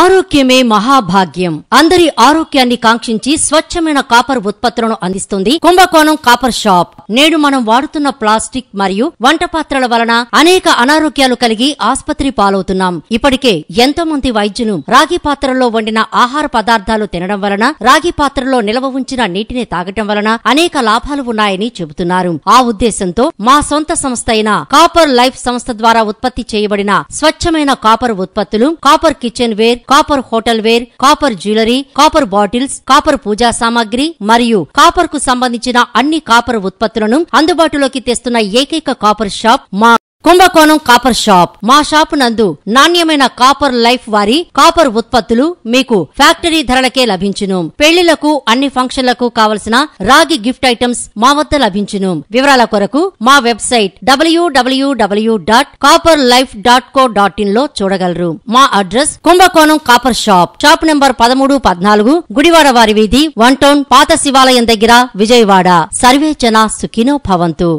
ఆరోగ్యమే మహాభాగ్యం అందరి ఆరోగ్యాన్ని కాంక్షించి స్వచ్ఛమైన కాపర్ ఉత్పత్తులను అందిస్తుంది కుంభకోణం కాపర్ షాప్ నేడు మనం వాడుతున్న ప్లాస్టిక్ మరియు వంట పాత్రల వలన అనేక అనారోగ్యాలు కలిగి ఆస్పత్రి పాలవుతున్నాం ఇప్పటికే ఎంతో మంది వైద్యులు రాగి పాత్రలో వండిన ఆహార పదార్థాలు తినడం వలన రాగి పాత్రలో నిలవ ఉంచిన నీటిని తాగటం వలన అనేక లాభాలు ఉన్నాయని చెబుతున్నారు ఆ ఉద్దేశంతో మా సొంత సంస్థ అయిన కాపర్ లైఫ్ సంస్థ ద్వారా ఉత్పత్తి చేయబడిన స్వచ్ఛమైన కాపర్ ఉత్పత్తులు copper kitchen ware ware copper hotel ware copper jewellery copper bottles copper puja సామాగ్రి మరియు కాపర్ కు సంబంధించిన అన్ని కాపర్ ఉత్పత్తులను అందుబాటులోకి తెస్తున్న ఏకైక కాపర్ షాప్ మా కుంభకోణం కాపర్ షాప్ మా షాప్ నందు నాణ్యమైన కాపర్ లైఫ్ వారి కాపర్ ఉత్పత్తులు మీకు ఫ్యాక్టరీ ధరలకే లభించును పెళ్లిలకు అన్ని ఫంక్షన్లకు కావలసిన రాగి గిఫ్ట్ ఐటమ్స్ మా వద్ద లభించును వివరాల కొరకు మా website WWW dot copper life dot co dot in లో చూడగలరు మా అడ్రస్ కుంభకోణం కాపర్ షాప్ షాప్ నెంబర్ పదమూడు పద్నాలుగు గుడివాడ వారి వీధి వన్ టౌన్ పాత శివాలయం దగ్గర విజయవాడ సర్వే సుఖినో భవంతు